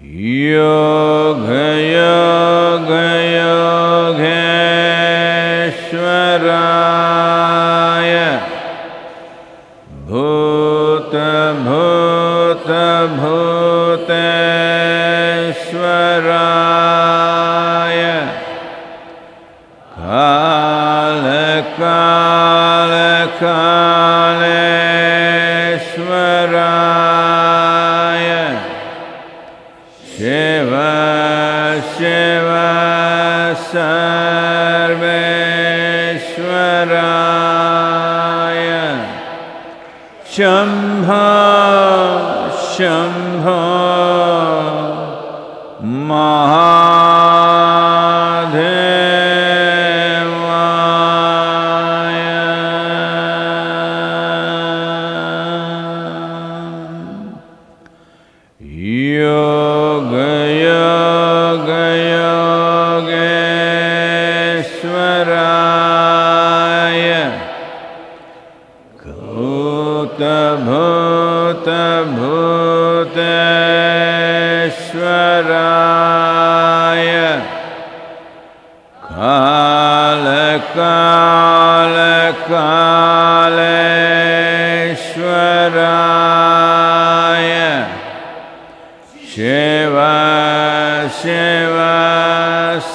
Yoga, yoga.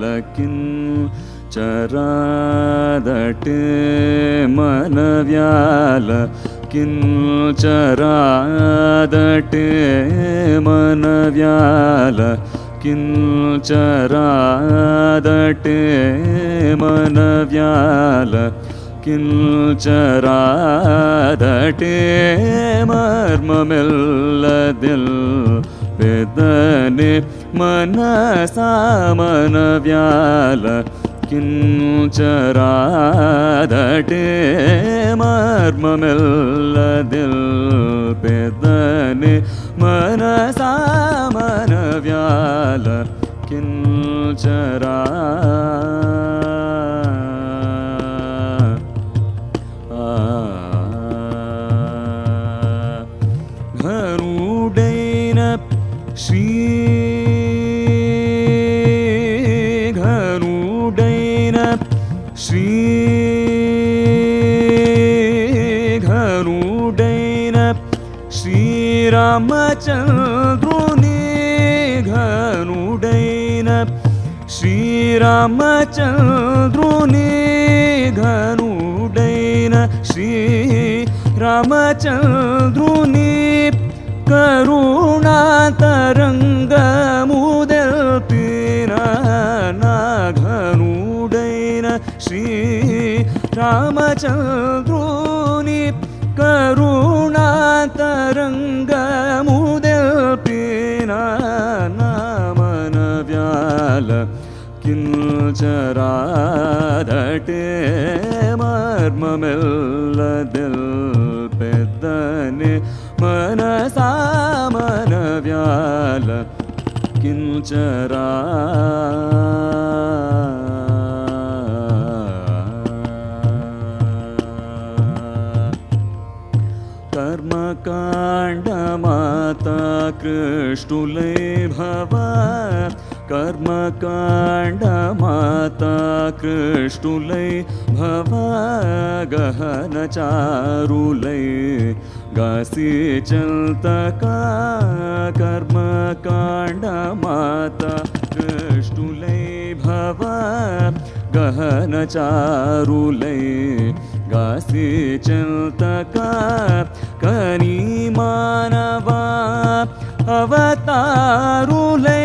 ल चरादटे चरादट मनयाल चरादटे चरादट मन्याल चरादटे मनव्याल कि चरादटे मर्म मिल्ल मनसा मनव्याला किंच चरादटे मर्ममल्लदिल पेदने मनसा मनव्याला किंच श्री राचन्द्रुनी घनु श्रीरामचन्द्रुनि घनु श्री रामचन्द्रुनीुणा तरङ्गमुदुडैन श्री रामचन्द्रुनी रङ्गीना मन वल किन्चरा दटे मर्म मिल मनसा मन व्याल कर्मकाण्डमाता माता भव भवा कृष्णुले माता कृष्णलै भवा गहनचारुलै गासि चल कर्मकाण्डमाता कृष्णुले माता कृष्णलै भवा गहनचारुलै गासि चल கனிமானவா அவதாருலே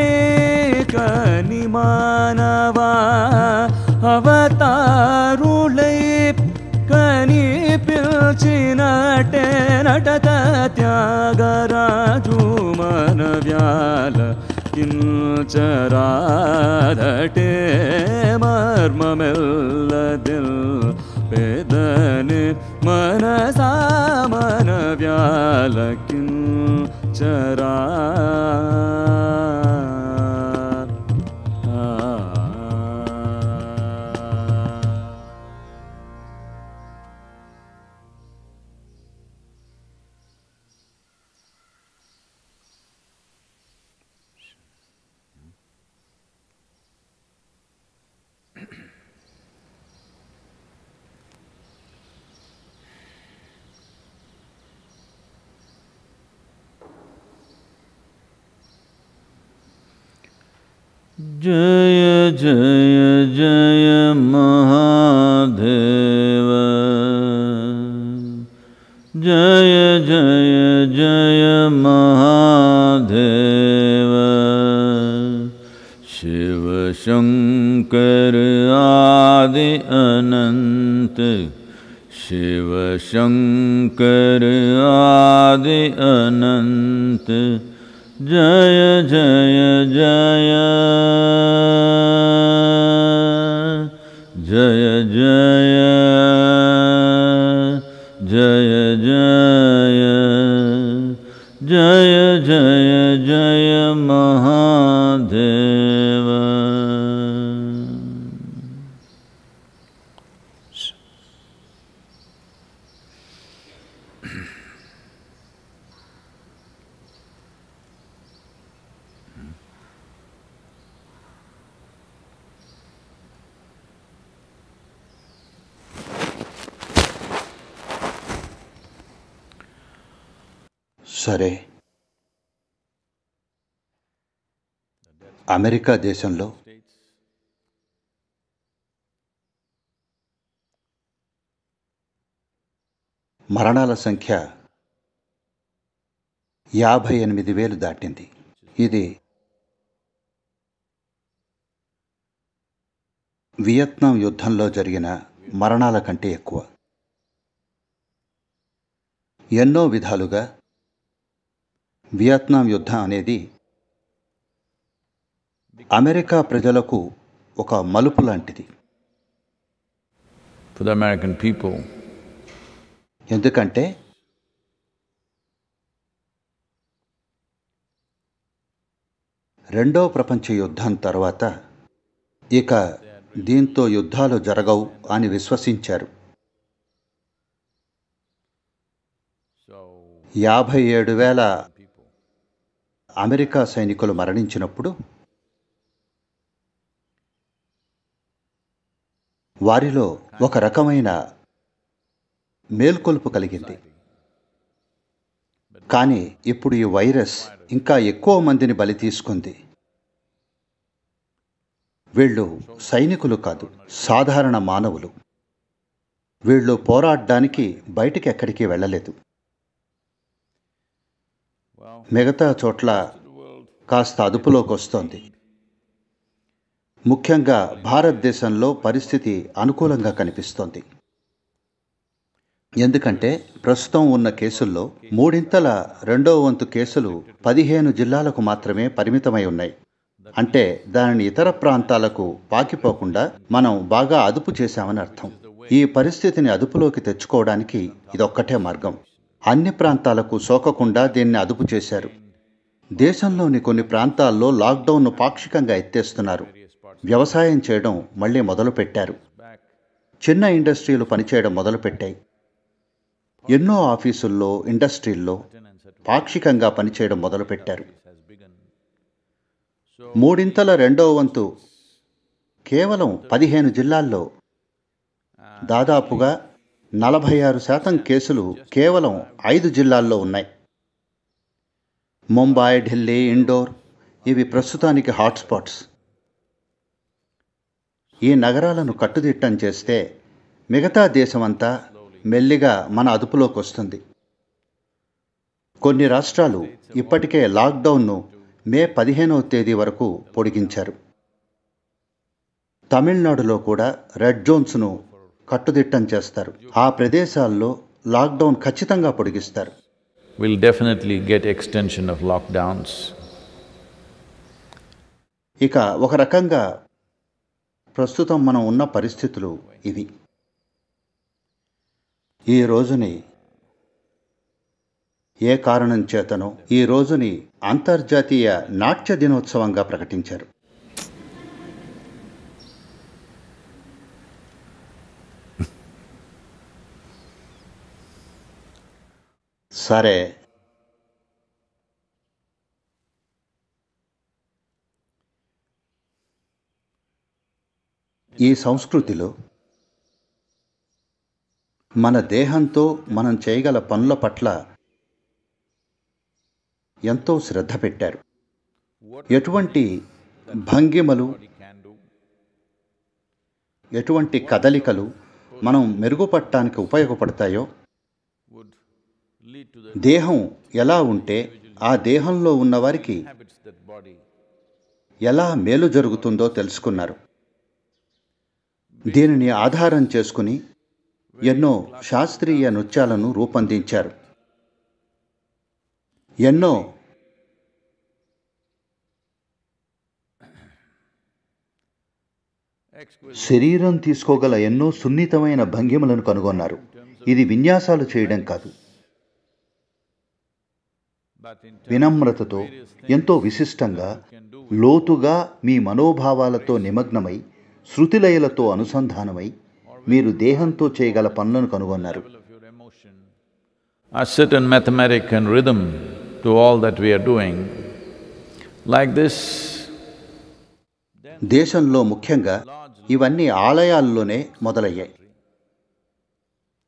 கனிமானவா அவತಾರುಳೆ ಕನಿ ಪಿಲ್ಚಿನಟೆ ನಟತ ತ್ಯಾಗರಾಜು ಮನವ್ಯಾಲ ಕಿಂಚರಾಧಟೆ ಮರ್ಮಮೆಲ್ಲದಿಲ್ ಪೆದನೆ ಮನಸ ಮನ व्याल किं चरा సరే అమెరికా దేశంలో మరణాల సంఖ్య యాభై ఎనిమిది వేలు దాటింది ఇది వియత్నాం యుద్ధంలో జరిగిన మరణాల కంటే ఎక్కువ ఎన్నో విధాలుగా వియత్నాం యుద్ధం అనేది అమెరికా ప్రజలకు ఒక మలుపు లాంటిది అమెరికన్ పీపుల్ ఎందుకంటే రెండో ప్రపంచ యుద్ధం తర్వాత ఇక దీంతో యుద్ధాలు జరగవు అని విశ్వసించారు యాభై ఏడు వేల అమెరికా సైనికులు మరణించినప్పుడు వారిలో ఒక రకమైన మేల్కొల్పు కలిగింది కానీ ఇప్పుడు ఈ వైరస్ ఇంకా ఎక్కువ మందిని బలి తీసుకుంది వీళ్ళు సైనికులు కాదు సాధారణ మానవులు వీళ్ళు పోరాడడానికి బయటికి ఎక్కడికి వెళ్ళలేదు మిగతా చోట్ల కాస్త అదుపులోకి వస్తోంది ముఖ్యంగా భారతదేశంలో పరిస్థితి అనుకూలంగా కనిపిస్తోంది ఎందుకంటే ప్రస్తుతం ఉన్న కేసుల్లో మూడింతల రెండో వంతు కేసులు పదిహేను జిల్లాలకు మాత్రమే పరిమితమై ఉన్నాయి అంటే దానిని ఇతర ప్రాంతాలకు పాకిపోకుండా మనం బాగా అదుపు చేశామని అర్థం ఈ పరిస్థితిని అదుపులోకి తెచ్చుకోవడానికి ఇదొక్కటే మార్గం అన్ని ప్రాంతాలకు సోకకుండా దీన్ని అదుపు చేశారు దేశంలోని కొన్ని ప్రాంతాల్లో లాక్డౌన్ను పాక్షికంగా ఎత్తేస్తున్నారు వ్యవసాయం చేయడం మళ్ళీ మొదలుపెట్టారు చిన్న ఇండస్ట్రీలు పనిచేయడం మొదలుపెట్టాయి ఎన్నో ఆఫీసుల్లో ఇండస్ట్రీల్లో పాక్షికంగా పనిచేయడం మొదలుపెట్టారు మూడింతల రెండో వంతు కేవలం పదిహేను జిల్లాల్లో దాదాపుగా నలభై ఆరు శాతం కేసులు కేవలం ఐదు జిల్లాల్లో ఉన్నాయి ముంబై ఢిల్లీ ఇండోర్ ఇవి ప్రస్తుతానికి హాట్స్పాట్స్ ఈ నగరాలను కట్టుదిట్టం చేస్తే మిగతా దేశమంతా మెల్లిగా మన అదుపులోకి వస్తుంది కొన్ని రాష్ట్రాలు ఇప్పటికే లాక్డౌన్ను మే పదిహేనవ తేదీ వరకు పొడిగించారు తమిళనాడులో కూడా రెడ్ జోన్స్ను కట్టుదిట్టం చేస్తారు ఆ ప్రదేశాల్లో లాక్డౌన్ ఖచ్చితంగా పొడిగిస్తారు will definitely get extension of lockdowns ఇక ఒక రకంగా ప్రస్తుతం మనం ఉన్న పరిస్థితులు ఇవి ఈ రోజుని ఏ కారణం చేతనో ఈ రోజుని అంతర్జాతీయ నాట్య దినోత్సవంగా ప్రకటించారు సరే ఈ సంస్కృతిలో మన దేహంతో మనం చేయగల పనుల పట్ల ఎంతో శ్రద్ధ పెట్టారు ఎటువంటి భంగిమలు ఎటువంటి కదలికలు మనం మెరుగుపడటానికి ఉపయోగపడతాయో దేహం ఎలా ఉంటే ఆ దేహంలో ఉన్నవారికి ఎలా మేలు జరుగుతుందో తెలుసుకున్నారు దీనిని ఆధారం చేసుకుని ఎన్నో శాస్త్రీయ నృత్యాలను రూపొందించారు ఎన్నో శరీరం తీసుకోగల ఎన్నో సున్నితమైన భంగిమలను కనుగొన్నారు ఇది విన్యాసాలు చేయడం కాదు వినమ్రతతో ఎంతో విశిష్టంగా లోతుగా మీ మనోభావాలతో నిమగ్నమై శృతిలయలతో అనుసంధానమై మీరు దేహంతో చేయగల పనులను కనుగొన్నారు A certain mathematical rhythm to all that we are doing. Like this, దేశంలో ముఖ్యంగా ఇవన్నీ ఆలయాల్లోనే మొదలయ్యాయి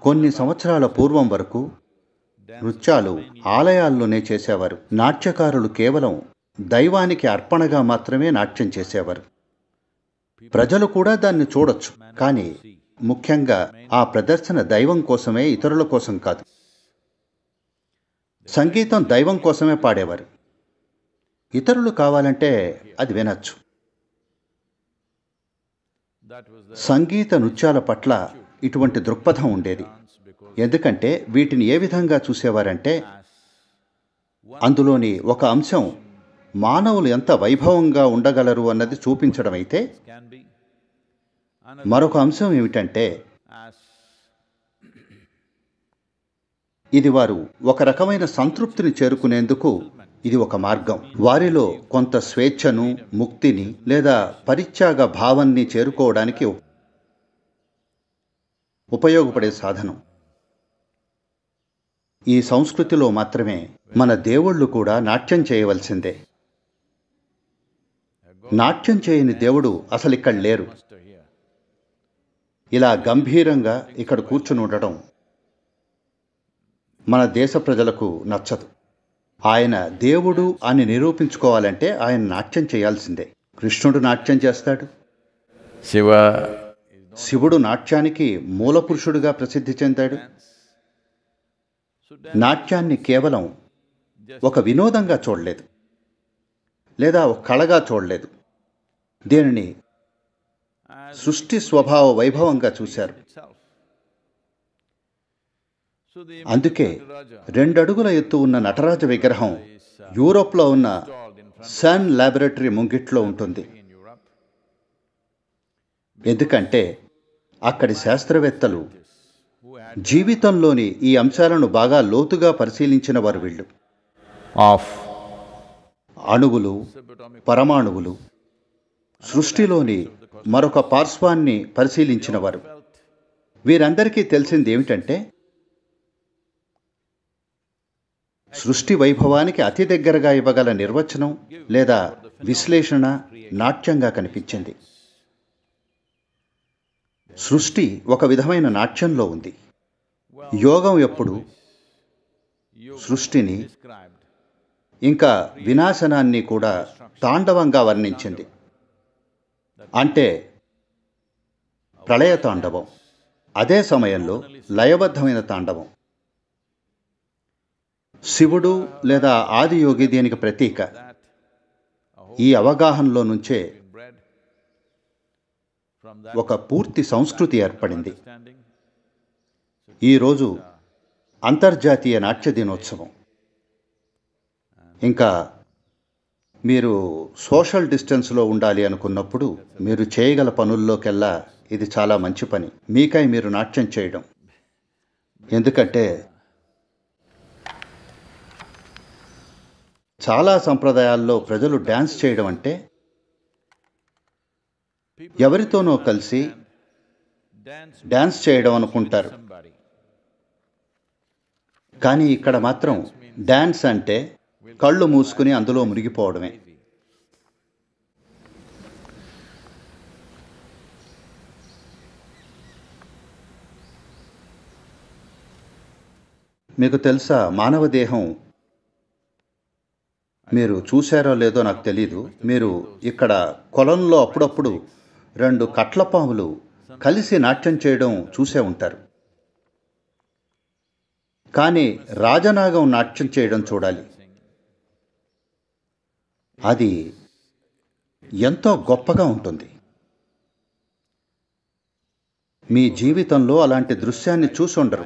కొన్ని సంవత్సరాల పూర్వం వరకు నృత్యాలు ఆలయాల్లోనే చేసేవారు నాట్యకారులు కేవలం దైవానికి అర్పణగా మాత్రమే నాట్యం చేసేవారు ప్రజలు కూడా దాన్ని చూడొచ్చు కానీ ముఖ్యంగా ఆ ప్రదర్శన దైవం కోసమే ఇతరుల కోసం కాదు సంగీతం దైవం కోసమే పాడేవారు ఇతరులు కావాలంటే అది వినచ్చు సంగీత నృత్యాల పట్ల ఇటువంటి దృక్పథం ఉండేది ఎందుకంటే వీటిని ఏ విధంగా చూసేవారంటే అందులోని ఒక అంశం మానవులు ఎంత వైభవంగా ఉండగలరు అన్నది చూపించడం అయితే మరొక అంశం ఏమిటంటే ఇది వారు ఒక రకమైన సంతృప్తిని చేరుకునేందుకు ఇది ఒక మార్గం వారిలో కొంత స్వేచ్ఛను ముక్తిని లేదా పరిత్యాగ భావాన్ని చేరుకోవడానికి ఉపయోగపడే సాధనం ఈ సంస్కృతిలో మాత్రమే మన దేవుళ్ళు కూడా నాట్యం చేయవలసిందే నాట్యం చేయని దేవుడు అసలు ఇక్కడ లేరు ఇలా గంభీరంగా ఇక్కడ కూర్చుని ఉండటం మన దేశ ప్రజలకు నచ్చదు ఆయన దేవుడు అని నిరూపించుకోవాలంటే ఆయన నాట్యం చేయాల్సిందే కృష్ణుడు నాట్యం చేస్తాడు శివ శివుడు నాట్యానికి మూలపురుషుడుగా ప్రసిద్ధి చెందాడు నాట్యాన్ని కేవలం ఒక వినోదంగా చూడలేదు లేదా ఒక కళగా చూడలేదు దీనిని సృష్టి స్వభావ వైభవంగా చూశారు అందుకే రెండడుగుల ఎత్తు ఉన్న నటరాజ విగ్రహం యూరోప్లో ఉన్న సన్ ల్యాబొరేటరీ ముంగిట్లో ఉంటుంది ఎందుకంటే అక్కడి శాస్త్రవేత్తలు జీవితంలోని ఈ అంశాలను బాగా లోతుగా పరిశీలించిన వారు వీళ్ళు ఆఫ్ అణువులు పరమాణువులు సృష్టిలోని మరొక పార్శ్వాన్ని పరిశీలించినవారు వీరందరికీ తెలిసింది ఏమిటంటే సృష్టి వైభవానికి అతి దగ్గరగా ఇవ్వగల నిర్వచనం లేదా విశ్లేషణ నాట్యంగా కనిపించింది సృష్టి ఒక విధమైన నాట్యంలో ఉంది యోగం ఎప్పుడు సృష్టిని ఇంకా వినాశనాన్ని కూడా తాండవంగా వర్ణించింది అంటే ప్రళయ తాండవం అదే సమయంలో లయబద్ధమైన తాండవం శివుడు లేదా ఆదియోగి దీనికి ప్రతీక ఈ అవగాహనలో నుంచే ఒక పూర్తి సంస్కృతి ఏర్పడింది ఈరోజు అంతర్జాతీయ నాట్య దినోత్సవం ఇంకా మీరు సోషల్ డిస్టెన్స్లో ఉండాలి అనుకున్నప్పుడు మీరు చేయగల పనుల్లోకెల్లా ఇది చాలా మంచి పని మీకై మీరు నాట్యం చేయడం ఎందుకంటే చాలా సంప్రదాయాల్లో ప్రజలు డ్యాన్స్ చేయడం అంటే ఎవరితోనో కలిసి డ్యాన్స్ చేయడం అనుకుంటారు కానీ ఇక్కడ మాత్రం డ్యాన్స్ అంటే కళ్ళు మూసుకుని అందులో మునిగిపోవడమే మీకు తెలుసా మానవ దేహం మీరు చూశారో లేదో నాకు తెలీదు మీరు ఇక్కడ కొలంలో అప్పుడప్పుడు రెండు కట్లపాములు కలిసి నాట్యం చేయడం చూసే ఉంటారు కానీ రాజనాగం నాట్యం చేయడం చూడాలి అది ఎంతో గొప్పగా ఉంటుంది మీ జీవితంలో అలాంటి దృశ్యాన్ని చూసి ఉండరు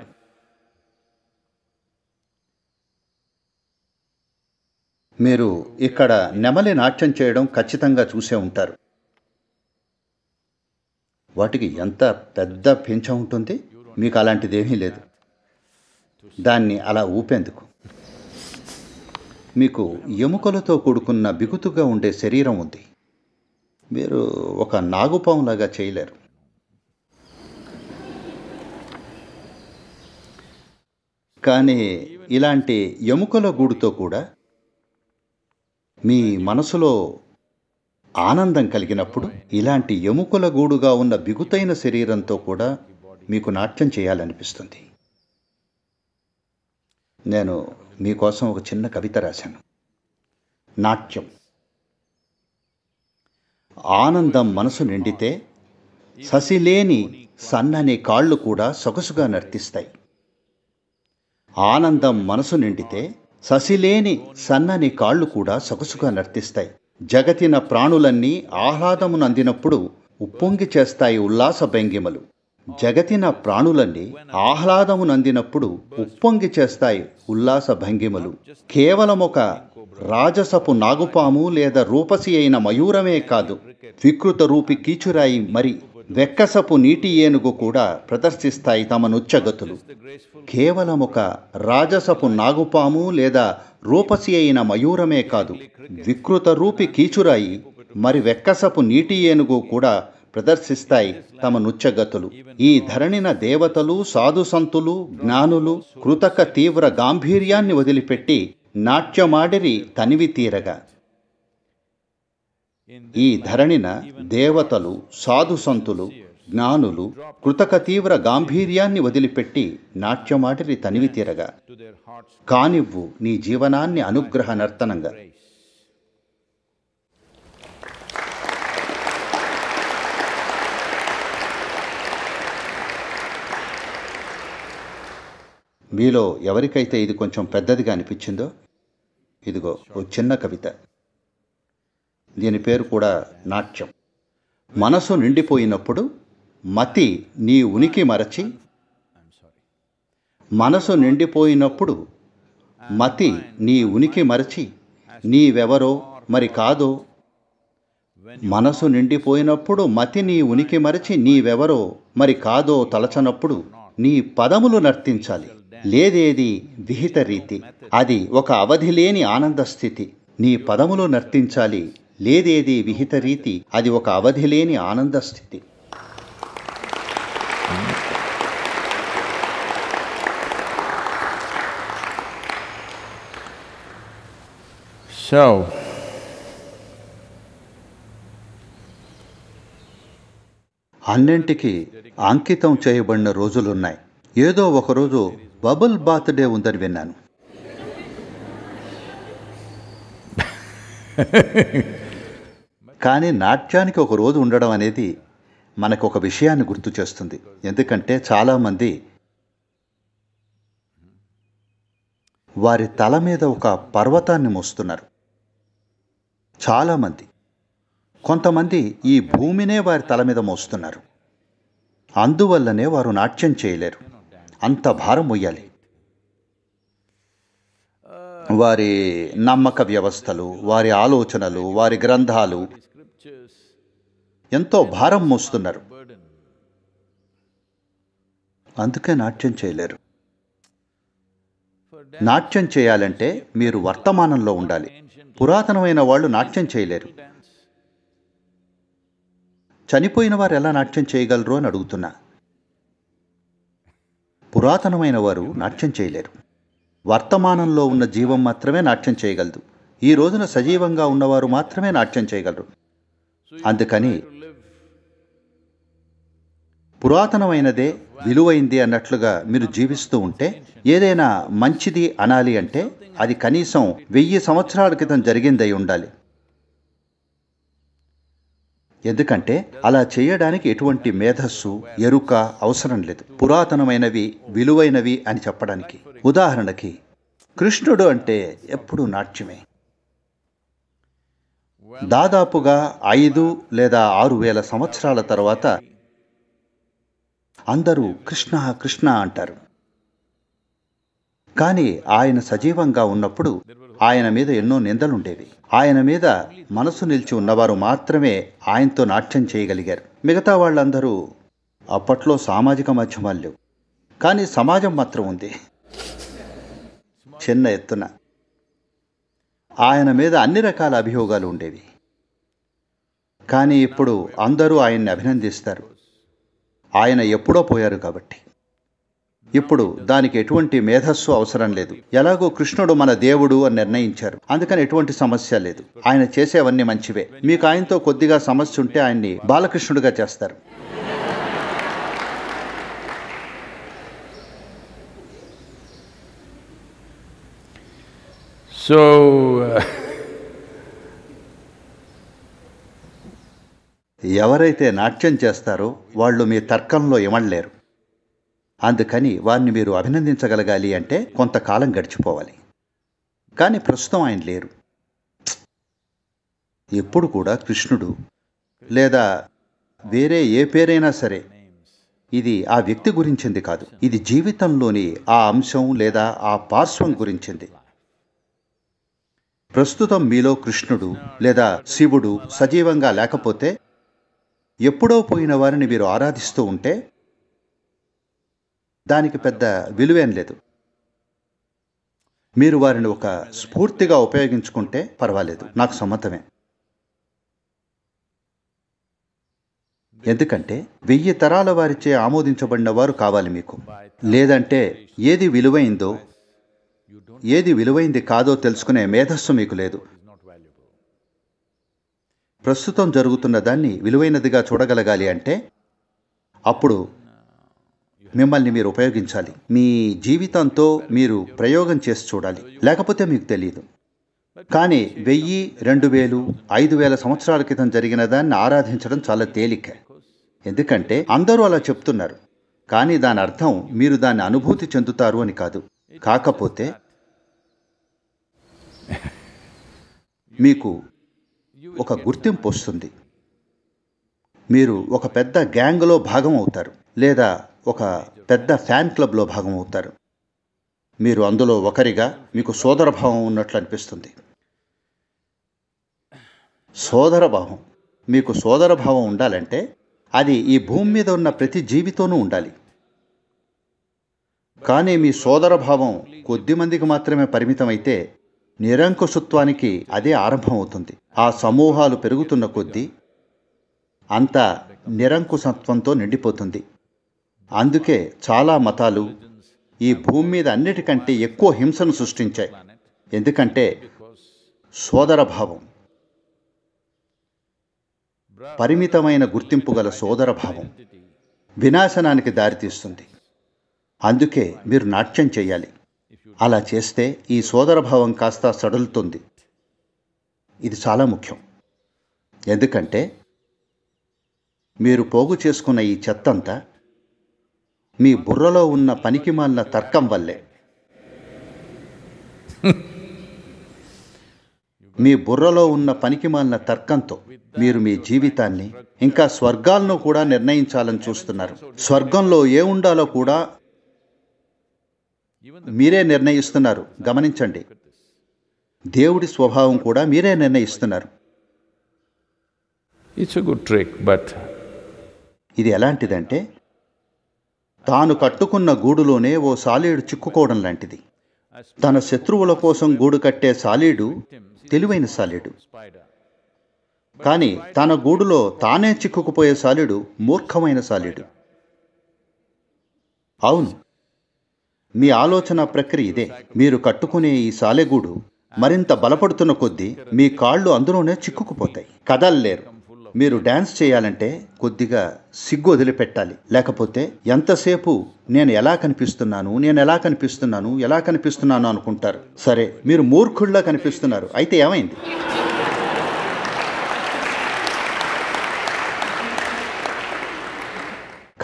మీరు ఇక్కడ నెమలి నాట్యం చేయడం ఖచ్చితంగా చూసే ఉంటారు వాటికి ఎంత పెద్ద పెంచ ఉంటుంది మీకు అలాంటిది ఏమీ లేదు దాన్ని అలా ఊపేందుకు మీకు ఎముకలతో కూడుకున్న బిగుతుగా ఉండే శరీరం ఉంది మీరు ఒక నాగుపాములాగా చేయలేరు కానీ ఇలాంటి ఎముకల గూడుతో కూడా మీ మనసులో ఆనందం కలిగినప్పుడు ఇలాంటి ఎముకల గూడుగా ఉన్న బిగుతైన శరీరంతో కూడా మీకు నాట్యం చేయాలనిపిస్తుంది నేను మీకోసం ఒక చిన్న కవిత రాశాను నాట్యం ఆనందం మనసు నిండితే ససిలేని సన్నని కాళ్ళు కూడా సొగసుగా నర్తిస్తాయి ఆనందం మనసు నిండితే ససిలేని సన్నని కాళ్ళు కూడా సొగసుగా నర్తిస్తాయి జగతిన ప్రాణులన్నీ ఆహ్లాదమునందినప్పుడు ఉప్పొంగి చేస్తాయి ఉల్లాస భంగిమలు జగతిన ప్రాణులన్నీ ఆహ్లాదమునందినప్పుడు ఉప్పొంగి చేస్తాయి ఉల్లాస భంగిమలు కేవలం ఒక రాజసపు నాగుపాము లేదా రూపసి అయిన మయూరమే కాదు వికృత రూపి కీచురాయి మరి వెక్కసపు నీటి ఏనుగు కూడా ప్రదర్శిస్తాయి తమ నుచ్చగతులు కేవలం ఒక రాజసపు నాగుపాము లేదా రూపసి అయిన మయూరమే కాదు వికృత రూపి కీచురాయి మరి వెక్కసపు నీటి ఏనుగు కూడా ప్రదర్శిస్తాయి తమ నుచ్చగతులు ఈ ధరణిన దేవతలు సాధుసంతులు జ్ఞానులు కృతక తీవ్ర గాంభీర్యాన్ని వదిలిపెట్టి నాట్యమాడిరి తనివి తీరగా ఈ ధరణిన దేవతలు సాధుసంతులు జ్ఞానులు కృతక తీవ్ర గాంభీర్యాన్ని వదిలిపెట్టి నాట్యమాటిరి తనివి తీరగా కానివ్వు నీ జీవనాన్ని అనుగ్రహ నర్తనంగా మీలో ఎవరికైతే ఇది కొంచెం పెద్దదిగా అనిపించిందో ఇదిగో ఓ చిన్న కవిత దీని పేరు కూడా నాట్యం మనసు నిండిపోయినప్పుడు మతి నీ ఉనికి మరచి మనసు నిండిపోయినప్పుడు మతి నీ ఉనికి మరచి నీవెవరో మరి కాదో మనసు నిండిపోయినప్పుడు మతి నీ ఉనికి మరచి నీవెవరో మరి కాదో తలచనప్పుడు నీ పదములు నర్తించాలి లేదేది విహిత రీతి అది ఒక అవధి లేని ఆనంద స్థితి నీ పదములు నర్తించాలి లేదేది విహిత రీతి అది ఒక అవధి లేని ఆనంద స్థితి అన్నింటికి అంకితం చేయబడిన రోజులున్నాయి ఏదో ఒకరోజు బబుల్ బాత్ డే ఉందని విన్నాను కానీ నాట్యానికి ఒక రోజు ఉండడం అనేది మనకు ఒక విషయాన్ని గుర్తు చేస్తుంది ఎందుకంటే చాలామంది వారి తల మీద ఒక పర్వతాన్ని మోస్తున్నారు చాలామంది కొంతమంది ఈ భూమినే వారి తల మీద మోస్తున్నారు అందువల్లనే వారు నాట్యం చేయలేరు అంత భారం మొయ్యాలి వారి నమ్మక వ్యవస్థలు వారి ఆలోచనలు వారి గ్రంథాలు ఎంతో భారం మోస్తున్నారు అందుకే నాట్యం చేయలేరు నాట్యం చేయాలంటే మీరు వర్తమానంలో ఉండాలి పురాతనమైన వాళ్ళు నాట్యం చేయలేరు చనిపోయిన వారు ఎలా నాట్యం చేయగలరు అని అడుగుతున్నా పురాతనమైన వారు నాట్యం చేయలేరు వర్తమానంలో ఉన్న జీవం మాత్రమే నాట్యం చేయగలదు ఈ రోజున సజీవంగా ఉన్నవారు మాత్రమే నాట్యం చేయగలరు అందుకని పురాతనమైనదే విలువైంది అన్నట్లుగా మీరు జీవిస్తూ ఉంటే ఏదైనా మంచిది అనాలి అంటే అది కనీసం వెయ్యి సంవత్సరాల క్రితం జరిగిందై ఉండాలి ఎందుకంటే అలా చేయడానికి ఎటువంటి మేధస్సు ఎరుక అవసరం లేదు పురాతనమైనవి విలువైనవి అని చెప్పడానికి ఉదాహరణకి కృష్ణుడు అంటే ఎప్పుడూ నాట్యమే దాదాపుగా ఐదు లేదా ఆరు వేల సంవత్సరాల తర్వాత అందరూ కృష్ణ కృష్ణ అంటారు కానీ ఆయన సజీవంగా ఉన్నప్పుడు ఆయన మీద ఎన్నో నిందలుండేవి ఆయన మీద మనసు నిలిచి ఉన్నవారు మాత్రమే ఆయనతో నాట్యం చేయగలిగారు మిగతా వాళ్ళందరూ అప్పట్లో సామాజిక మాధ్యమాలు లేవు కానీ సమాజం మాత్రం ఉంది చిన్న ఎత్తున ఆయన మీద అన్ని రకాల అభియోగాలు ఉండేవి కానీ ఇప్పుడు అందరూ ఆయన్ని అభినందిస్తారు ఆయన ఎప్పుడో పోయారు కాబట్టి ఇప్పుడు దానికి ఎటువంటి మేధస్సు అవసరం లేదు ఎలాగో కృష్ణుడు మన దేవుడు అని నిర్ణయించారు అందుకని ఎటువంటి సమస్య లేదు ఆయన చేసేవన్నీ మంచివే మీకు ఆయనతో కొద్దిగా సమస్య ఉంటే ఆయన్ని బాలకృష్ణుడిగా చేస్తారు సో uh, ఎవరైతే నాట్యం చేస్తారో వాళ్ళు మీ తర్కంలో ఇమడలేరు అందుకని వారిని మీరు అభినందించగలగాలి అంటే కొంతకాలం గడిచిపోవాలి కానీ ప్రస్తుతం ఆయన లేరు ఎప్పుడు కూడా కృష్ణుడు లేదా వేరే ఏ పేరైనా సరే ఇది ఆ వ్యక్తి గురించింది కాదు ఇది జీవితంలోని ఆ అంశం లేదా ఆ పార్శ్వం గురించింది ప్రస్తుతం మీలో కృష్ణుడు లేదా శివుడు సజీవంగా లేకపోతే ఎప్పుడో పోయిన వారిని మీరు ఆరాధిస్తూ ఉంటే దానికి పెద్ద విలువేం లేదు మీరు వారిని ఒక స్ఫూర్తిగా ఉపయోగించుకుంటే పర్వాలేదు నాకు సమ్మతమే ఎందుకంటే వెయ్యి తరాల వారిచే ఆమోదించబడిన వారు కావాలి మీకు లేదంటే ఏది విలువైందో ఏది విలువైంది కాదో తెలుసుకునే మేధస్సు మీకు లేదు ప్రస్తుతం జరుగుతున్న దాన్ని విలువైనదిగా చూడగలగాలి అంటే అప్పుడు మిమ్మల్ని మీరు ఉపయోగించాలి మీ జీవితంతో మీరు ప్రయోగం చేసి చూడాలి లేకపోతే మీకు తెలియదు కానీ వెయ్యి రెండు వేలు ఐదు వేల సంవత్సరాల క్రితం జరిగిన దాన్ని ఆరాధించడం చాలా తేలిక ఎందుకంటే అందరూ అలా చెప్తున్నారు కానీ దాని అర్థం మీరు దాన్ని అనుభూతి చెందుతారు అని కాదు కాకపోతే మీకు ఒక గుర్తింపు వస్తుంది మీరు ఒక పెద్ద గ్యాంగ్లో భాగం అవుతారు లేదా ఒక పెద్ద ఫ్యాన్ క్లబ్లో భాగం అవుతారు మీరు అందులో ఒకరిగా మీకు సోదరభావం ఉన్నట్లు అనిపిస్తుంది సోదరభావం మీకు సోదరభావం ఉండాలంటే అది ఈ భూమి మీద ఉన్న ప్రతి జీవితోనూ ఉండాలి కానీ మీ సోదరభావం కొద్దిమందికి మాత్రమే పరిమితమైతే నిరంకుశత్వానికి అదే ఆరంభం అవుతుంది ఆ సమూహాలు పెరుగుతున్న కొద్దీ అంత నిరంకుశత్వంతో నిండిపోతుంది అందుకే చాలా మతాలు ఈ భూమి మీద అన్నిటికంటే ఎక్కువ హింసను సృష్టించాయి ఎందుకంటే సోదరభావం పరిమితమైన గుర్తింపు గల సోదరభావం వినాశనానికి దారితీస్తుంది అందుకే మీరు నాట్యం చేయాలి అలా చేస్తే ఈ సోదరభావం కాస్త సడలుతుంది ఇది చాలా ముఖ్యం ఎందుకంటే మీరు పోగు చేసుకున్న ఈ చెత్తంతా మీ బుర్రలో ఉన్న పనికిమాలిన తర్కం వల్లే మీ బుర్రలో ఉన్న పనికిమాలిన తర్కంతో మీరు మీ జీవితాన్ని ఇంకా స్వర్గాలను కూడా నిర్ణయించాలని చూస్తున్నారు స్వర్గంలో ఏ ఉండాలో కూడా మీరే నిర్ణయిస్తున్నారు గమనించండి దేవుడి స్వభావం కూడా మీరే నిర్ణయిస్తున్నారు ఇట్స్ గుడ్ ట్రిక్ బట్ ఇది ఎలాంటిదంటే తాను కట్టుకున్న గూడులోనే ఓ సాలీడు చిక్కుకోవడం లాంటిది తన శత్రువుల కోసం గూడు కట్టే సాలీడు తెలివైన సాలీడు కానీ తన గూడులో తానే చిక్కుకుపోయే సాలీడు మూర్ఖమైన సాలీడు అవును మీ ఆలోచన ప్రక్రియ ఇదే మీరు కట్టుకునే ఈ సాలెగూడు మరింత బలపడుతున్న కొద్దీ మీ కాళ్ళు అందులోనే చిక్కుకుపోతాయి లేరు మీరు డ్యాన్స్ చేయాలంటే కొద్దిగా సిగ్గు వదిలిపెట్టాలి లేకపోతే ఎంతసేపు నేను ఎలా కనిపిస్తున్నాను నేను ఎలా కనిపిస్తున్నాను ఎలా కనిపిస్తున్నాను అనుకుంటారు సరే మీరు మూర్ఖుళ్ళ కనిపిస్తున్నారు అయితే ఏమైంది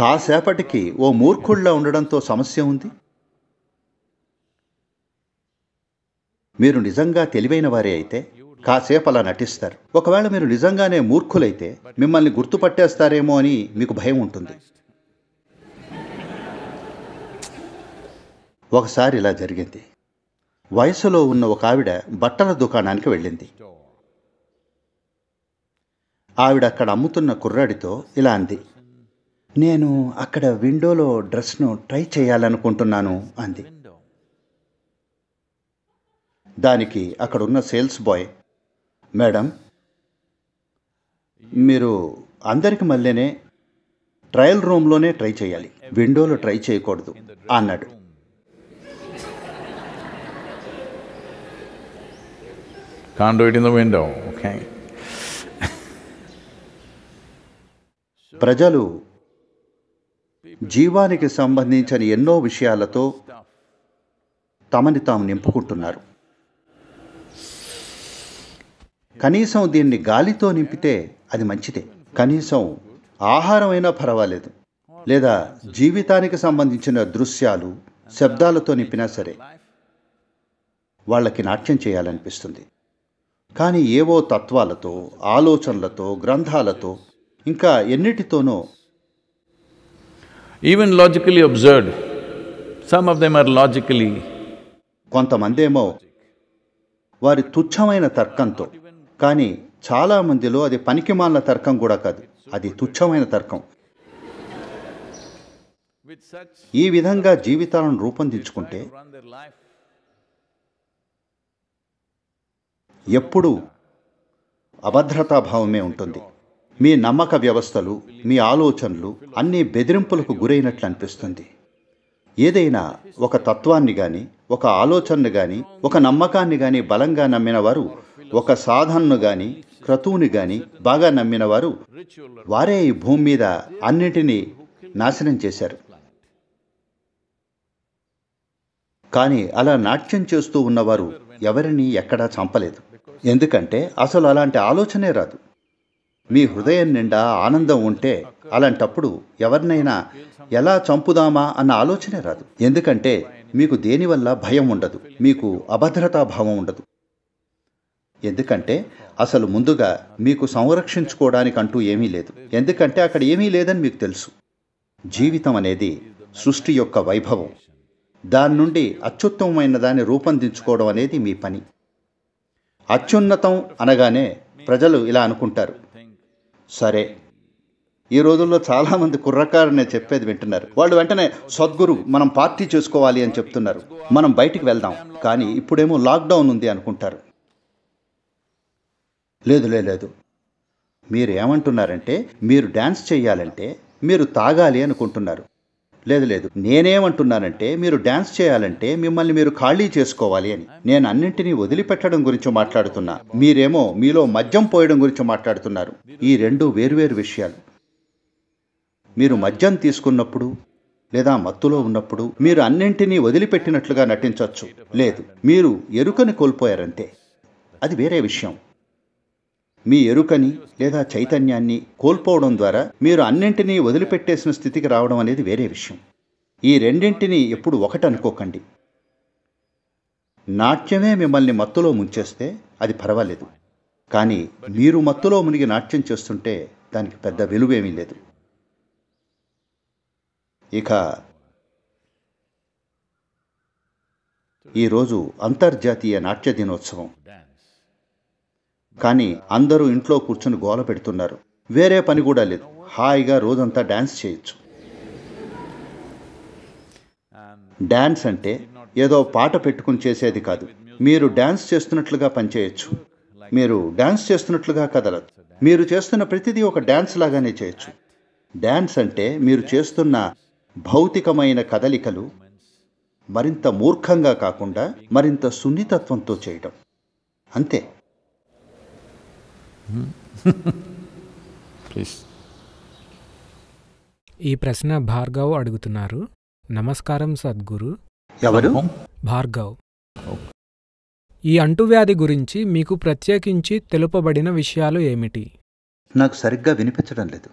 కాసేపటికి ఓ మూర్ఖుళ్ళ ఉండడంతో సమస్య ఉంది మీరు నిజంగా తెలివైన వారే అయితే కాసేపు అలా నటిస్తారు ఒకవేళ మీరు నిజంగానే మూర్ఖులైతే మిమ్మల్ని గుర్తుపట్టేస్తారేమో అని మీకు భయం ఉంటుంది ఒకసారి ఇలా జరిగింది వయసులో ఉన్న ఒక ఆవిడ బట్టల దుకాణానికి వెళ్ళింది ఆవిడ అక్కడ అమ్ముతున్న కుర్రాడితో ఇలా అంది నేను అక్కడ విండోలో డ్రెస్ను ట్రై చేయాలనుకుంటున్నాను అంది దానికి అక్కడున్న సేల్స్ బాయ్ మేడం మీరు అందరికి మళ్ళీనే ట్రయల్ రూమ్లోనే ట్రై చేయాలి విండోలో ట్రై చేయకూడదు అన్నాడు ప్రజలు జీవానికి సంబంధించిన ఎన్నో విషయాలతో తమని తాము నింపుకుంటున్నారు కనీసం దీన్ని గాలితో నింపితే అది మంచిదే కనీసం ఆహారమైనా పర్వాలేదు లేదా జీవితానికి సంబంధించిన దృశ్యాలు శబ్దాలతో నింపినా సరే వాళ్ళకి నాట్యం చేయాలనిపిస్తుంది కానీ ఏవో తత్వాలతో ఆలోచనలతో గ్రంథాలతో ఇంకా ఎన్నిటితోనో even logically observed some of them are logically కొంతమందేమో వారి తుచ్చమైన తర్కంతో కానీ చాలామందిలో అది పనికిమాలిన తర్కం కూడా కాదు అది తుచ్చమైన తర్కం ఈ విధంగా జీవితాలను రూపొందించుకుంటే ఎప్పుడూ అభద్రతాభావమే ఉంటుంది మీ నమ్మక వ్యవస్థలు మీ ఆలోచనలు అన్ని బెదిరింపులకు గురైనట్లు అనిపిస్తుంది ఏదైనా ఒక తత్వాన్ని కానీ ఒక ఆలోచనను కానీ ఒక నమ్మకాన్ని కానీ బలంగా నమ్మిన వారు ఒక సాధనను గాని క్రతువుని గాని బాగా నమ్మిన వారు వారే ఈ భూమి మీద అన్నిటినీ నాశనం చేశారు కానీ అలా నాట్యం చేస్తూ ఉన్నవారు ఎవరిని ఎక్కడా చంపలేదు ఎందుకంటే అసలు అలాంటి ఆలోచనే రాదు మీ హృదయం నిండా ఆనందం ఉంటే అలాంటప్పుడు ఎవరినైనా ఎలా చంపుదామా అన్న ఆలోచనే రాదు ఎందుకంటే మీకు దేనివల్ల భయం ఉండదు మీకు అభద్రతా భావం ఉండదు ఎందుకంటే అసలు ముందుగా మీకు సంరక్షించుకోవడానికి అంటూ ఏమీ లేదు ఎందుకంటే అక్కడ ఏమీ లేదని మీకు తెలుసు జీవితం అనేది సృష్టి యొక్క వైభవం దాని నుండి అత్యుత్తమమైన దాన్ని రూపొందించుకోవడం అనేది మీ పని అత్యున్నతం అనగానే ప్రజలు ఇలా అనుకుంటారు సరే ఈ రోజుల్లో చాలామంది కుర్రకారనే చెప్పేది వింటున్నారు వాళ్ళు వెంటనే సద్గురు మనం పార్టీ చేసుకోవాలి అని చెప్తున్నారు మనం బయటికి వెళ్దాం కానీ ఇప్పుడేమో లాక్డౌన్ ఉంది అనుకుంటారు లేదు లేదు మీరు ఏమంటున్నారంటే మీరు డ్యాన్స్ చేయాలంటే మీరు తాగాలి అనుకుంటున్నారు లేదు లేదు నేనేమంటున్నానంటే మీరు డ్యాన్స్ చేయాలంటే మిమ్మల్ని మీరు ఖాళీ చేసుకోవాలి అని నేను అన్నింటినీ వదిలిపెట్టడం గురించి మాట్లాడుతున్నా మీరేమో మీలో మద్యం పోయడం గురించి మాట్లాడుతున్నారు ఈ రెండు వేరువేరు విషయాలు మీరు మద్యం తీసుకున్నప్పుడు లేదా మత్తులో ఉన్నప్పుడు మీరు అన్నింటినీ వదిలిపెట్టినట్లుగా నటించవచ్చు లేదు మీరు ఎరుకని కోల్పోయారంతే అది వేరే విషయం మీ ఎరుకని లేదా చైతన్యాన్ని కోల్పోవడం ద్వారా మీరు అన్నింటినీ వదిలిపెట్టేసిన స్థితికి రావడం అనేది వేరే విషయం ఈ రెండింటినీ ఎప్పుడు ఒకటి అనుకోకండి నాట్యమే మిమ్మల్ని మత్తులో ముంచేస్తే అది పర్వాలేదు కానీ మీరు మత్తులో మునిగి నాట్యం చేస్తుంటే దానికి పెద్ద విలువేమీ లేదు ఇక ఈరోజు అంతర్జాతీయ నాట్య దినోత్సవం కానీ అందరూ ఇంట్లో కూర్చుని గోల పెడుతున్నారు వేరే పని కూడా లేదు హాయిగా రోజంతా డ్యాన్స్ చేయొచ్చు డ్యాన్స్ అంటే ఏదో పాట పెట్టుకుని చేసేది కాదు మీరు డ్యాన్స్ చేస్తున్నట్లుగా పనిచేయచ్చు మీరు డ్యాన్స్ చేస్తున్నట్లుగా కదలదు మీరు చేస్తున్న ప్రతిదీ ఒక డ్యాన్స్ లాగానే చేయొచ్చు డ్యాన్స్ అంటే మీరు చేస్తున్న భౌతికమైన కదలికలు మరింత మూర్ఖంగా కాకుండా మరింత సున్నితత్వంతో చేయటం అంతే ప్లీజ్ ఈ ప్రశ్న భార్గవ్ అడుగుతున్నారు నమస్కారం సద్గురు ఎవరు భార్గవ్ ఈ అంటువ్యాధి గురించి మీకు ప్రత్యేకించి తెలుపబడిన విషయాలు ఏమిటి నాకు సరిగ్గా వినిపించడం లేదు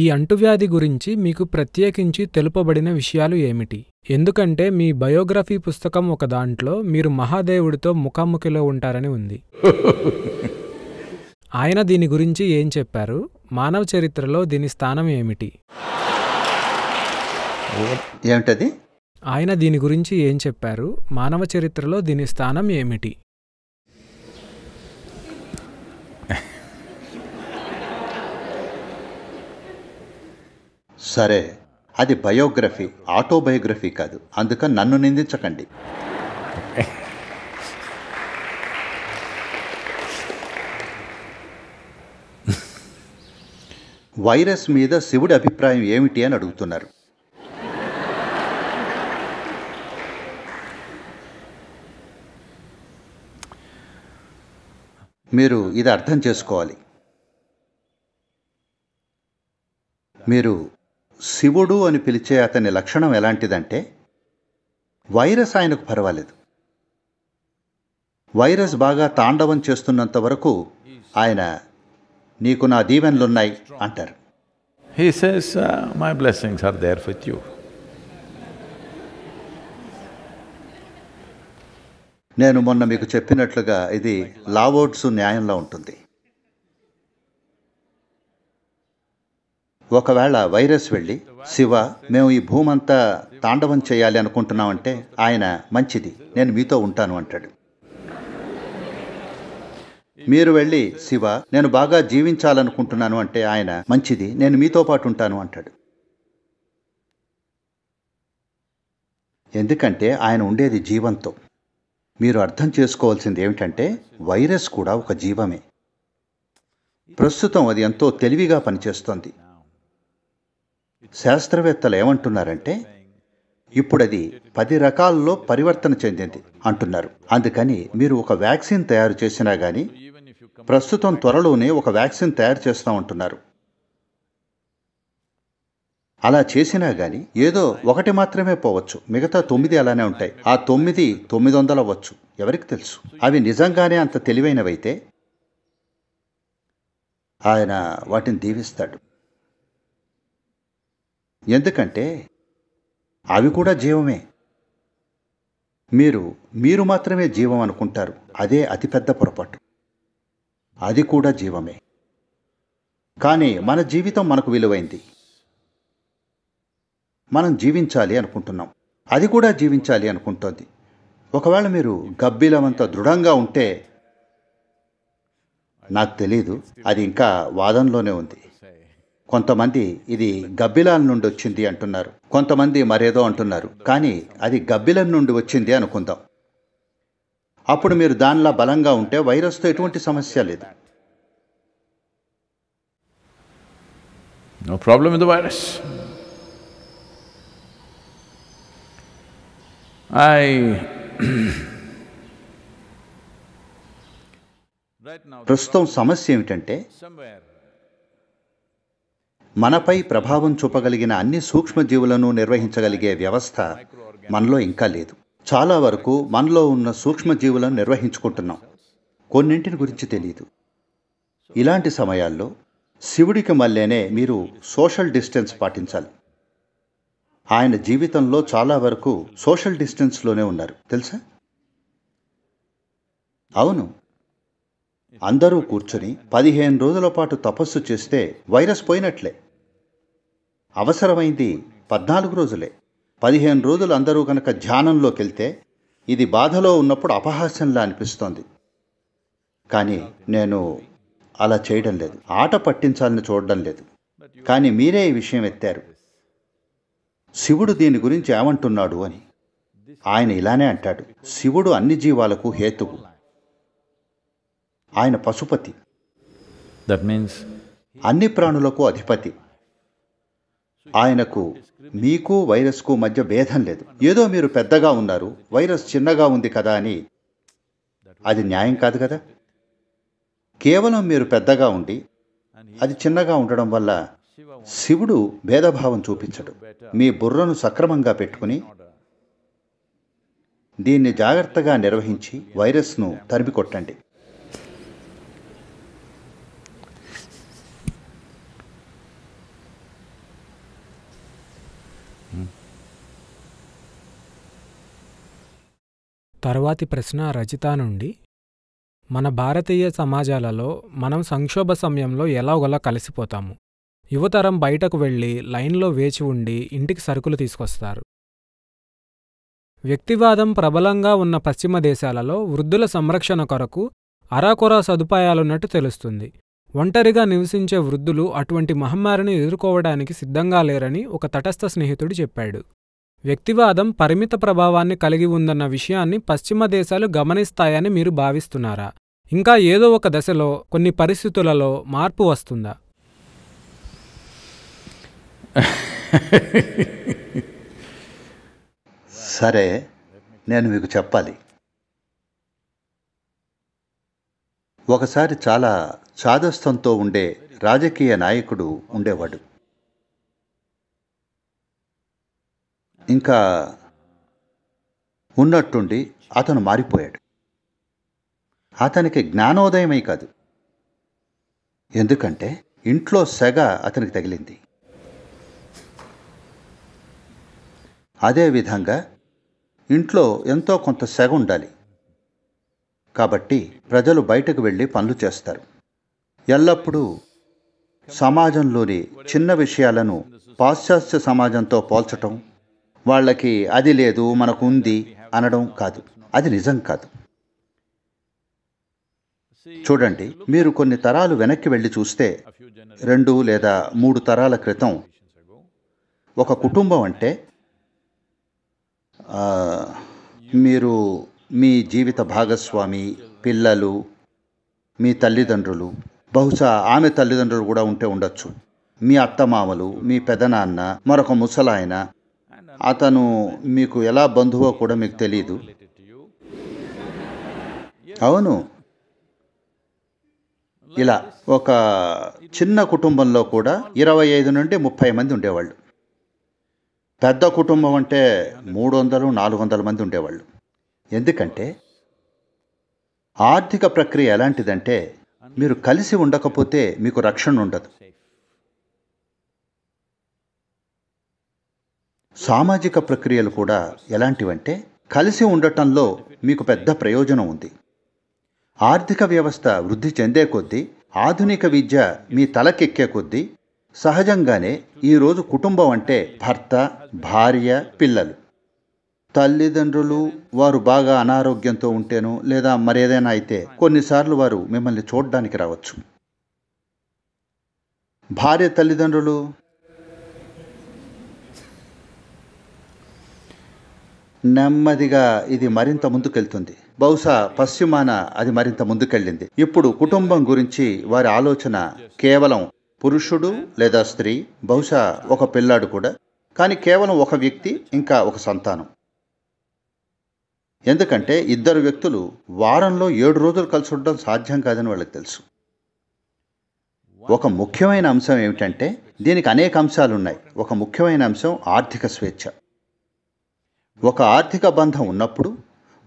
ఈ అంటువ్యాధి గురించి మీకు ప్రత్యేకించి తెలుపబడిన విషయాలు ఏమిటి ఎందుకంటే మీ బయోగ్రఫీ పుస్తకం ఒక దాంట్లో మీరు మహాదేవుడితో ముఖాముఖిలో ఉంటారని ఉంది ఆయన దీని గురించి ఏం చెప్పారు మానవ చరిత్రలో దీని స్థానం ఏమిటి ఏమిటది ఆయన దీని గురించి ఏం చెప్పారు మానవ చరిత్రలో దీని స్థానం ఏమిటి సరే అది బయోగ్రఫీ ఆటోబయోగ్రఫీ కాదు అందుకని నన్ను నిందించకండి వైరస్ మీద శివుడి అభిప్రాయం ఏమిటి అని అడుగుతున్నారు మీరు ఇది అర్థం చేసుకోవాలి మీరు శివుడు అని పిలిచే అతని లక్షణం ఎలాంటిదంటే వైరస్ ఆయనకు పర్వాలేదు వైరస్ బాగా తాండవం చేస్తున్నంత వరకు ఆయన నీకు నా దీవెనలున్నాయి అంటారు he says my blessings are there with you నేను మొన్న మీకు చెప్పినట్లుగా ఇది లావోడ్సు న్యాయంలో ఉంటుంది ఒకవేళ వైరస్ వెళ్ళి శివ మేము ఈ భూమంతా తాండవం చేయాలి అనుకుంటున్నామంటే ఆయన మంచిది నేను మీతో ఉంటాను అంటాడు మీరు వెళ్ళి శివ నేను బాగా జీవించాలనుకుంటున్నాను అంటే ఆయన మంచిది నేను మీతో పాటు ఉంటాను అంటాడు ఎందుకంటే ఆయన ఉండేది జీవంతో మీరు అర్థం చేసుకోవాల్సింది ఏమిటంటే వైరస్ కూడా ఒక జీవమే ప్రస్తుతం అది ఎంతో తెలివిగా పనిచేస్తోంది శాస్త్రవేత్తలు ఏమంటున్నారంటే ఇప్పుడు అది పది రకాల్లో పరివర్తన చెందింది అంటున్నారు అందుకని మీరు ఒక వ్యాక్సిన్ తయారు చేసినా కానీ ప్రస్తుతం త్వరలోనే ఒక వ్యాక్సిన్ తయారు చేస్తామంటున్నారు అలా చేసినా కానీ ఏదో ఒకటి మాత్రమే పోవచ్చు మిగతా తొమ్మిది అలానే ఉంటాయి ఆ తొమ్మిది తొమ్మిది వందలు అవ్వచ్చు ఎవరికి తెలుసు అవి నిజంగానే అంత తెలివైనవైతే ఆయన వాటిని దీవిస్తాడు ఎందుకంటే అవి కూడా జీవమే మీరు మీరు మాత్రమే జీవం అనుకుంటారు అదే అతిపెద్ద పొరపాటు అది కూడా జీవమే కానీ మన జీవితం మనకు విలువైంది మనం జీవించాలి అనుకుంటున్నాం అది కూడా జీవించాలి అనుకుంటోంది ఒకవేళ మీరు గబ్బిలమంత దృఢంగా ఉంటే నాకు తెలీదు అది ఇంకా వాదంలోనే ఉంది కొంతమంది ఇది గబ్బిలాల నుండి వచ్చింది అంటున్నారు కొంతమంది మరేదో అంటున్నారు కానీ అది గబ్బిలం నుండి వచ్చింది అనుకుందాం అప్పుడు మీరు దానిలా బలంగా ఉంటే వైరస్తో ఎటువంటి సమస్య లేదు No problem with ప్రస్తుతం సమస్య ఏమిటంటే మనపై ప్రభావం చూపగలిగిన అన్ని సూక్ష్మజీవులను నిర్వహించగలిగే వ్యవస్థ మనలో ఇంకా లేదు చాలా వరకు మనలో ఉన్న సూక్ష్మజీవులను నిర్వహించుకుంటున్నాం కొన్నింటిని గురించి తెలియదు ఇలాంటి సమయాల్లో శివుడికి మళ్ళేనే మీరు సోషల్ డిస్టెన్స్ పాటించాలి ఆయన జీవితంలో చాలా వరకు సోషల్ డిస్టెన్స్లోనే ఉన్నారు తెలుసా అవును అందరూ కూర్చొని పదిహేను రోజుల పాటు తపస్సు చేస్తే వైరస్ పోయినట్లే అవసరమైంది పద్నాలుగు రోజులే పదిహేను రోజులు అందరూ కనుక ధ్యానంలోకి వెళ్తే ఇది బాధలో ఉన్నప్పుడు అపహాస్యంలా అనిపిస్తోంది కానీ నేను అలా చేయడం లేదు ఆట పట్టించాలని చూడడం లేదు కానీ మీరే ఈ విషయం ఎత్తారు శివుడు దీని గురించి ఏమంటున్నాడు అని ఆయన ఇలానే అంటాడు శివుడు అన్ని జీవాలకు హేతువు ఆయన పశుపతి దట్ మీన్స్ అన్ని ప్రాణులకు అధిపతి ఆయనకు మీకు వైరస్కు మధ్య భేదం లేదు ఏదో మీరు పెద్దగా ఉన్నారు వైరస్ చిన్నగా ఉంది కదా అని అది న్యాయం కాదు కదా కేవలం మీరు పెద్దగా ఉండి అది చిన్నగా ఉండడం వల్ల శివుడు భేదభావం చూపించడు మీ బుర్రను సక్రమంగా పెట్టుకుని దీన్ని జాగ్రత్తగా నిర్వహించి వైరస్ను తరిమి కొట్టండి తరువాతి ప్రశ్న రచిత నుండి మన భారతీయ సమాజాలలో మనం సంక్షోభ సమయంలో ఎలాగొలా కలిసిపోతాము యువతరం బయటకు వెళ్ళి లైన్లో వేచి ఉండి ఇంటికి సరుకులు తీసుకొస్తారు వ్యక్తివాదం ప్రబలంగా ఉన్న పశ్చిమ దేశాలలో వృద్ధుల సంరక్షణ కొరకు అరాకొరా సదుపాయాలున్నట్టు తెలుస్తుంది ఒంటరిగా నివసించే వృద్ధులు అటువంటి మహమ్మారిని ఎదుర్కోవడానికి సిద్ధంగా లేరని ఒక తటస్థ స్నేహితుడు చెప్పాడు వ్యక్తివాదం పరిమిత ప్రభావాన్ని కలిగి ఉందన్న విషయాన్ని పశ్చిమ దేశాలు గమనిస్తాయని మీరు భావిస్తున్నారా ఇంకా ఏదో ఒక దశలో కొన్ని పరిస్థితులలో మార్పు వస్తుందా సరే నేను మీకు చెప్పాలి ఒకసారి చాలా చాదస్తంతో ఉండే రాజకీయ నాయకుడు ఉండేవాడు ఇంకా ఉన్నట్టుండి అతను మారిపోయాడు అతనికి జ్ఞానోదయమే కాదు ఎందుకంటే ఇంట్లో సెగ అతనికి తగిలింది అదేవిధంగా ఇంట్లో ఎంతో కొంత సెగ ఉండాలి కాబట్టి ప్రజలు బయటకు వెళ్ళి పనులు చేస్తారు ఎల్లప్పుడూ సమాజంలోని చిన్న విషయాలను పాశ్చాత్య సమాజంతో పోల్చటం వాళ్ళకి అది లేదు మనకు ఉంది అనడం కాదు అది నిజం కాదు చూడండి మీరు కొన్ని తరాలు వెనక్కి వెళ్ళి చూస్తే రెండు లేదా మూడు తరాల క్రితం ఒక కుటుంబం అంటే మీరు మీ జీవిత భాగస్వామి పిల్లలు మీ తల్లిదండ్రులు బహుశా ఆమె తల్లిదండ్రులు కూడా ఉంటే ఉండొచ్చు మీ అత్తమామలు మీ పెదనాన్న మరొక ముసలాయన అతను మీకు ఎలా బంధువో కూడా మీకు తెలియదు అవును ఇలా ఒక చిన్న కుటుంబంలో కూడా ఇరవై ఐదు నుండి ముప్పై మంది ఉండేవాళ్ళు పెద్ద కుటుంబం అంటే మూడు వందలు నాలుగు వందల మంది ఉండేవాళ్ళు ఎందుకంటే ఆర్థిక ప్రక్రియ ఎలాంటిదంటే మీరు కలిసి ఉండకపోతే మీకు రక్షణ ఉండదు సామాజిక ప్రక్రియలు కూడా ఎలాంటివంటే కలిసి ఉండటంలో మీకు పెద్ద ప్రయోజనం ఉంది ఆర్థిక వ్యవస్థ వృద్ధి చెందే కొద్దీ ఆధునిక విద్య మీ తలకెక్కే కొద్దీ సహజంగానే ఈరోజు కుటుంబం అంటే భర్త భార్య పిల్లలు తల్లిదండ్రులు వారు బాగా అనారోగ్యంతో ఉంటేనో లేదా మరేదైనా అయితే కొన్నిసార్లు వారు మిమ్మల్ని చూడడానికి రావచ్చు భార్య తల్లిదండ్రులు నెమ్మదిగా ఇది మరింత ముందుకెళ్తుంది బహుశా పశ్చిమాన అది మరింత ముందుకెళ్ళింది ఇప్పుడు కుటుంబం గురించి వారి ఆలోచన కేవలం పురుషుడు లేదా స్త్రీ బహుశా ఒక పిల్లాడు కూడా కానీ కేవలం ఒక వ్యక్తి ఇంకా ఒక సంతానం ఎందుకంటే ఇద్దరు వ్యక్తులు వారంలో ఏడు రోజులు కలిసి ఉండడం సాధ్యం కాదని వాళ్ళకి తెలుసు ఒక ముఖ్యమైన అంశం ఏమిటంటే దీనికి అనేక అంశాలు ఉన్నాయి ఒక ముఖ్యమైన అంశం ఆర్థిక స్వేచ్ఛ ఒక ఆర్థిక బంధం ఉన్నప్పుడు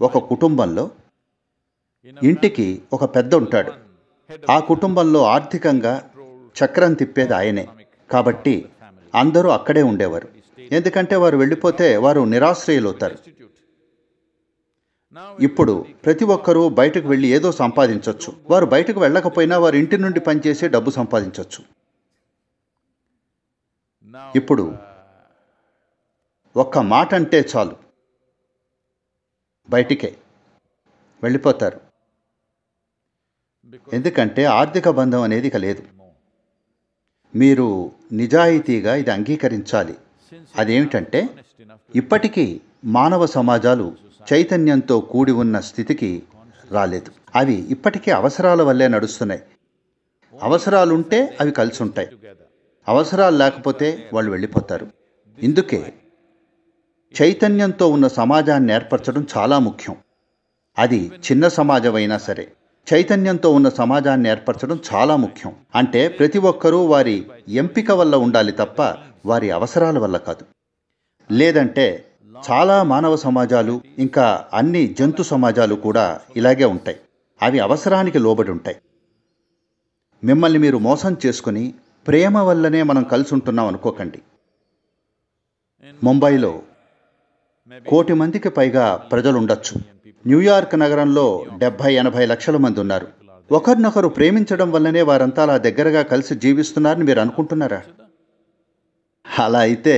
ఒక కుటుంబంలో ఇంటికి ఒక పెద్ద ఉంటాడు ఆ కుటుంబంలో ఆర్థికంగా చక్రం తిప్పేది ఆయనే కాబట్టి అందరూ అక్కడే ఉండేవారు ఎందుకంటే వారు వెళ్ళిపోతే వారు నిరాశ్రయులవుతారు ఇప్పుడు ప్రతి ఒక్కరూ బయటకు వెళ్ళి ఏదో సంపాదించవచ్చు వారు బయటకు వెళ్ళకపోయినా వారు ఇంటి నుండి పనిచేసి డబ్బు సంపాదించవచ్చు ఇప్పుడు ఒక్క మాట అంటే చాలు బయటికే వెళ్ళిపోతారు ఎందుకంటే ఆర్థిక బంధం అనేది ఇక లేదు మీరు నిజాయితీగా ఇది అంగీకరించాలి అదేమిటంటే ఇప్పటికీ మానవ సమాజాలు చైతన్యంతో కూడి ఉన్న స్థితికి రాలేదు అవి ఇప్పటికీ అవసరాల వల్లే నడుస్తున్నాయి అవసరాలుంటే అవి కలిసి ఉంటాయి అవసరాలు లేకపోతే వాళ్ళు వెళ్ళిపోతారు ఇందుకే చైతన్యంతో ఉన్న సమాజాన్ని ఏర్పరచడం చాలా ముఖ్యం అది చిన్న సమాజమైనా సరే చైతన్యంతో ఉన్న సమాజాన్ని ఏర్పరచడం చాలా ముఖ్యం అంటే ప్రతి ఒక్కరూ వారి ఎంపిక వల్ల ఉండాలి తప్ప వారి అవసరాల వల్ల కాదు లేదంటే చాలా మానవ సమాజాలు ఇంకా అన్ని జంతు సమాజాలు కూడా ఇలాగే ఉంటాయి అవి అవసరానికి లోబడి ఉంటాయి మిమ్మల్ని మీరు మోసం చేసుకుని ప్రేమ వల్లనే మనం కలిసి ఉంటున్నాం అనుకోకండి ముంబైలో కోటి మందికి పైగా ప్రజలుండొచ్చు న్యూయార్క్ నగరంలో డెబ్బై ఎనభై లక్షల మంది ఉన్నారు ఒకరినొకరు ప్రేమించడం వల్లనే వారంతా అలా దగ్గరగా కలిసి జీవిస్తున్నారని మీరు అనుకుంటున్నారా అలా అయితే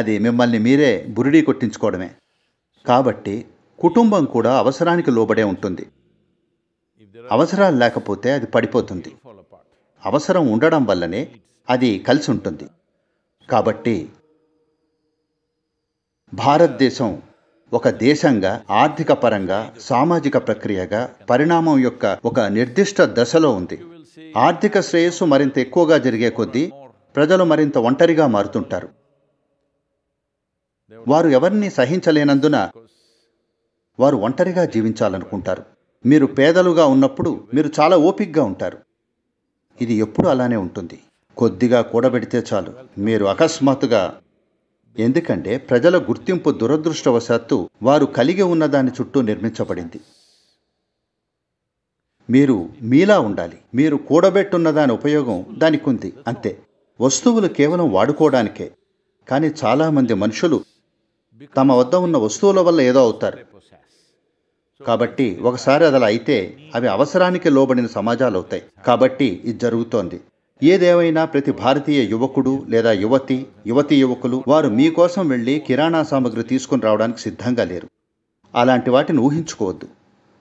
అది మిమ్మల్ని మీరే బురిడీ కొట్టించుకోవడమే కాబట్టి కుటుంబం కూడా అవసరానికి లోబడే ఉంటుంది అవసరాలు లేకపోతే అది పడిపోతుంది అవసరం ఉండడం వల్లనే అది కలిసి ఉంటుంది కాబట్టి భారతదేశం ఒక దేశంగా ఆర్థిక పరంగా సామాజిక ప్రక్రియగా పరిణామం యొక్క ఒక నిర్దిష్ట దశలో ఉంది ఆర్థిక శ్రేయస్సు మరింత ఎక్కువగా జరిగే కొద్దీ ప్రజలు మరింత ఒంటరిగా మారుతుంటారు వారు ఎవరిని సహించలేనందున వారు ఒంటరిగా జీవించాలనుకుంటారు మీరు పేదలుగా ఉన్నప్పుడు మీరు చాలా ఓపిక్గా ఉంటారు ఇది ఎప్పుడు అలానే ఉంటుంది కొద్దిగా కూడబెడితే చాలు మీరు అకస్మాత్తుగా ఎందుకంటే ప్రజల గుర్తింపు దురదృష్టవశాత్తు వారు కలిగి ఉన్నదాని చుట్టూ నిర్మించబడింది మీరు మీలా ఉండాలి మీరు కూడబెట్టున్న దాని ఉపయోగం దానికి ఉంది అంతే వస్తువులు కేవలం వాడుకోవడానికే కానీ చాలామంది మనుషులు తమ వద్ద ఉన్న వస్తువుల వల్ల ఏదో అవుతారు కాబట్టి ఒకసారి అదలా అయితే అవి అవసరానికి లోబడిన సమాజాలు అవుతాయి కాబట్టి ఇది జరుగుతోంది ఏదేమైనా ప్రతి భారతీయ యువకుడు లేదా యువతి యువతి యువకులు వారు మీకోసం వెళ్ళి కిరాణా సామాగ్రి తీసుకుని రావడానికి సిద్ధంగా లేరు అలాంటి వాటిని ఊహించుకోవద్దు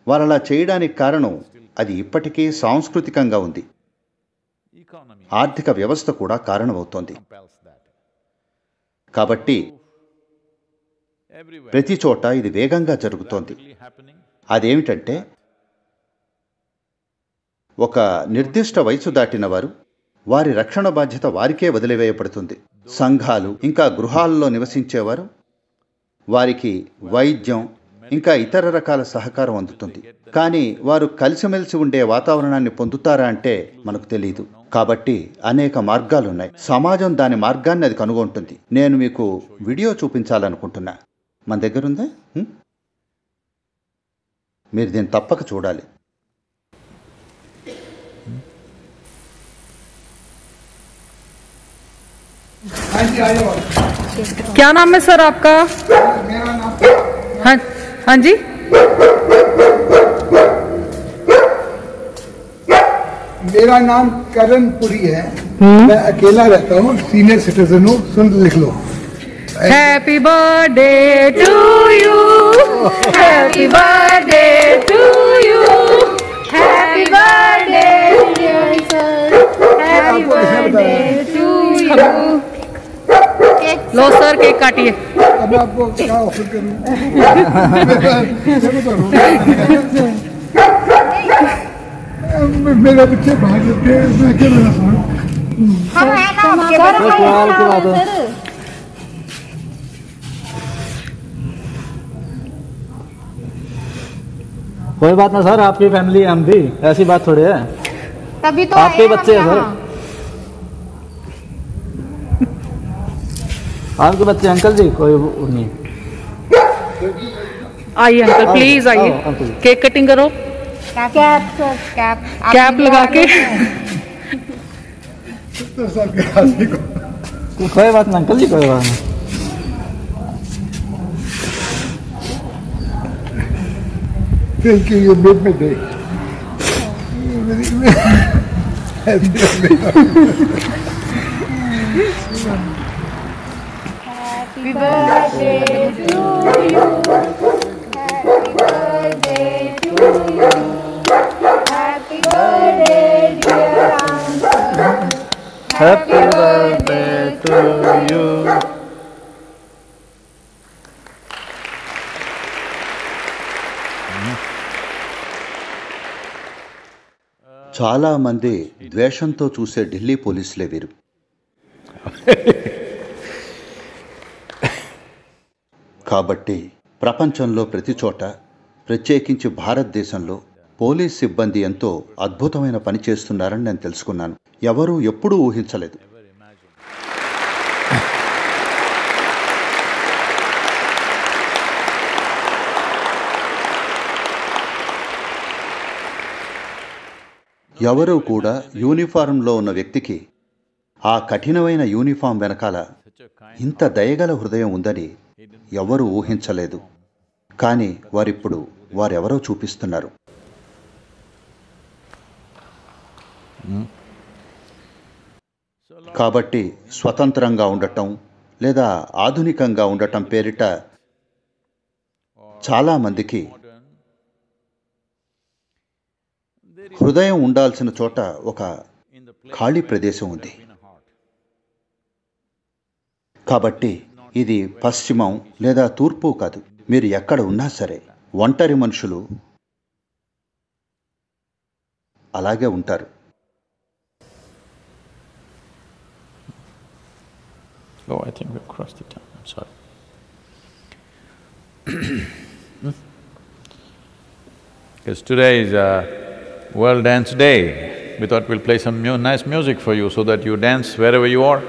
వారు అలా చేయడానికి కారణం అది ఇప్పటికీ సాంస్కృతికంగా ఉంది ఆర్థిక వ్యవస్థ కూడా కారణమవుతోంది కాబట్టి ప్రతి చోట ఇది వేగంగా జరుగుతోంది అదేమిటంటే ఒక నిర్దిష్ట వయసు దాటిన వారు వారి రక్షణ బాధ్యత వారికే వదిలివేయబడుతుంది సంఘాలు ఇంకా గృహాల్లో నివసించేవారు వారికి వైద్యం ఇంకా ఇతర రకాల సహకారం అందుతుంది కానీ వారు కలిసిమెలిసి ఉండే వాతావరణాన్ని పొందుతారా అంటే మనకు తెలియదు కాబట్టి అనేక మార్గాలున్నాయి సమాజం దాని మార్గాన్ని అది కనుగొంటుంది నేను మీకు వీడియో చూపించాలనుకుంటున్నా మన దగ్గరుందా మీరు దీన్ని తప్పక చూడాలి क्या नाम है सर आपका हाँ हाँ जी मेरा नाम करणपुरी है हम्म। मैं अकेला रहता हूँ सीनियर सिटीजन हूँ सुन लिख लो happy birthday to you happy birthday to you happy birthday sir happy birthday to you लो सर केक काटिए अब आपको क्या ऑफर करूं मेरा बच्चे भाग मैं क्या बना कोई बात ना सर आपकी फैमिली हम भी ऐसी बात थोड़ी है तभी तो आपके बच्चे हैं सर आपके बच्चे अंकल जी कोई नहीं आइए अंकल प्लीज आइए केक कटिंग करो कैप कैप कैप लगा के कोई बात ना अंकल जी कोई बात नहीं Thank you, you made my day. Happy birthday to you. Happy birthday to you. Happy birthday, dear uncle. Happy birthday to ద్వేషంతో చూసే ఢిల్లీ పోలీసులే వీరు కాబట్టి ప్రపంచంలో ప్రతి చోట ప్రత్యేకించి భారతదేశంలో పోలీస్ సిబ్బంది ఎంతో అద్భుతమైన పని చేస్తున్నారని నేను తెలుసుకున్నాను ఎవరూ ఎప్పుడూ ఊహించలేదు ఎవరూ కూడా యూనిఫారంలో ఉన్న వ్యక్తికి ఆ కఠినమైన యూనిఫామ్ వెనకాల ఇంత దయగల హృదయం ఉందని ఎవరు ఊహించలేదు కానీ వారిప్పుడు వారెవరో చూపిస్తున్నారు కాబట్టి స్వతంత్రంగా ఉండటం లేదా ఆధునికంగా ఉండటం పేరిట చాలామందికి హృదయం ఉండాల్సిన చోట ఒక ఖాళీ ప్రదేశం ఉంది కాబట్టి Oh, I think we've crossed the time. I'm sorry. Because today is a World Dance Day. We thought we'll play some nice music for you so that you dance wherever you are.